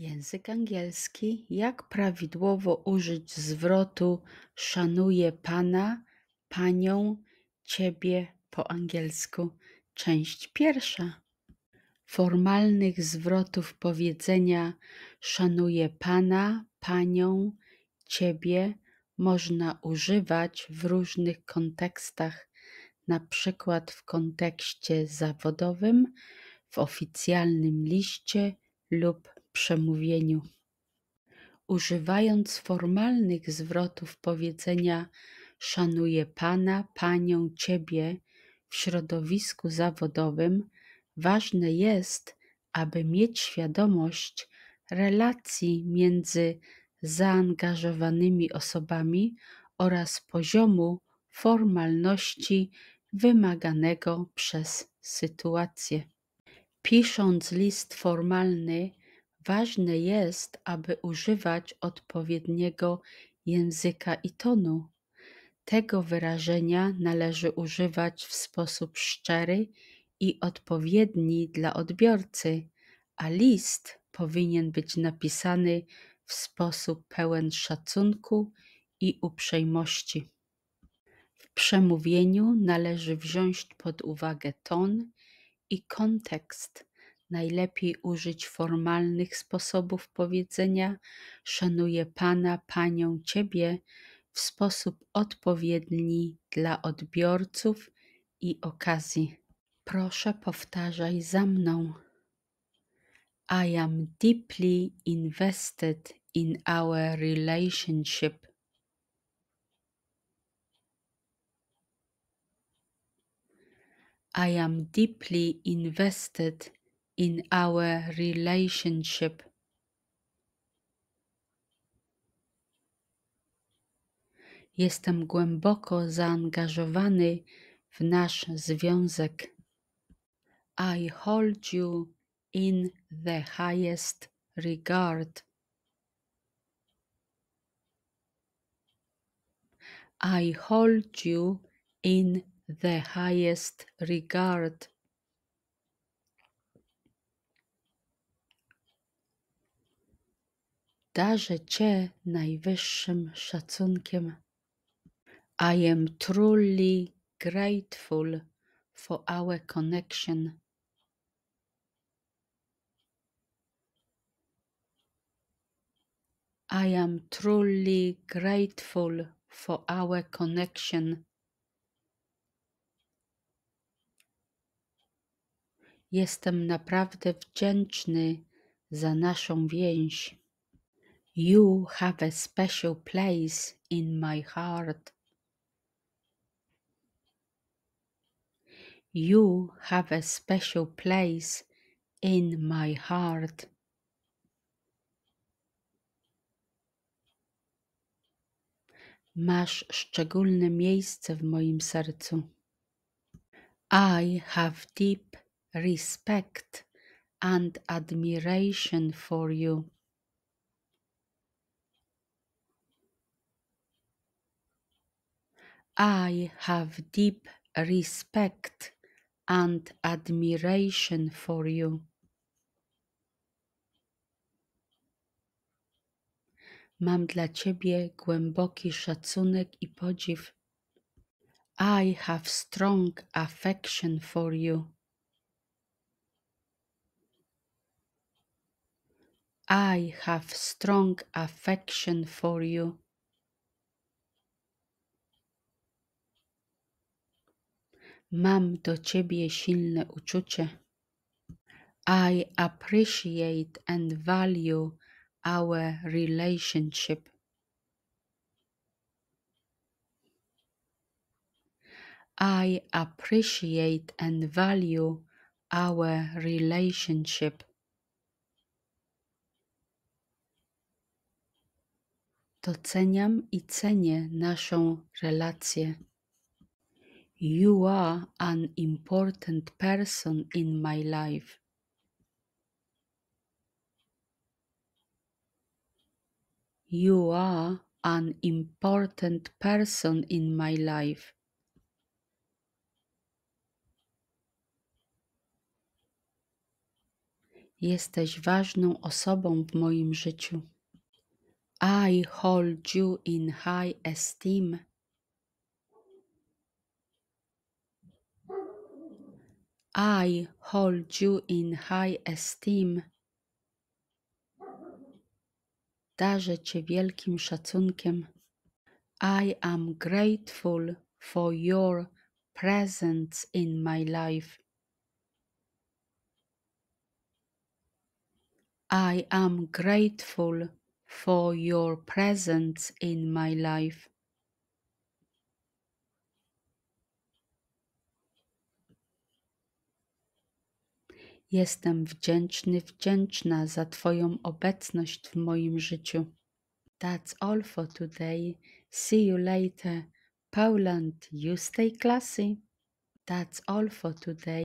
Język angielski. Jak prawidłowo użyć zwrotu szanuję pana, panią, ciebie po angielsku? Część pierwsza. Formalnych zwrotów powiedzenia szanuję pana, panią, ciebie można używać w różnych kontekstach, na przykład w kontekście zawodowym, w oficjalnym liście lub przemówieniu. Używając formalnych zwrotów powiedzenia szanuję Pana, Panią, Ciebie w środowisku zawodowym, ważne jest, aby mieć świadomość relacji między zaangażowanymi osobami oraz poziomu formalności wymaganego przez sytuację. Pisząc list formalny, Ważne jest, aby używać odpowiedniego języka i tonu. Tego wyrażenia należy używać w sposób szczery i odpowiedni dla odbiorcy, a list powinien być napisany w sposób pełen szacunku i uprzejmości. W przemówieniu należy wziąć pod uwagę ton i kontekst Najlepiej użyć formalnych sposobów powiedzenia: Szanuję Pana, Panią, Ciebie w sposób odpowiedni dla odbiorców i okazji. Proszę powtarzaj za mną. I am deeply invested in our relationship. I am deeply invested in our relationship. Jestem głęboko zaangażowany w nasz związek. I hold you in the highest regard. I hold you in the highest regard. obdarza Cię najwyższym szacunkiem. I am truly grateful for our connection. I am truly grateful for our connection. Jestem naprawdę wdzięczny za naszą więź. You have a special place in my heart. You have a special place in my heart. Masz szczególne miejsce w moim sercu. I have deep respect and admiration for you. I have deep respect and admiration for you. Mam dla ciebie głęboki szacunek i podziw. I have strong affection for you. I have strong affection for you. Mam do ciebie silne uczucie. I appreciate and value our relationship. I appreciate and value our relationship. Doceniam i cenię naszą relację. You are an important person in my life. You are an important person in my life. Jesteś ważną osobą w moim życiu. I hold you in high esteem. I hold you in high esteem. Darzę Cię wielkim szacunkiem. I am grateful for your presence in my life. I am grateful for your presence in my life. Jestem wdzięczny, wdzięczna za Twoją obecność w moim życiu. That's all for today. See you later. Poland, you stay classy. That's all for today.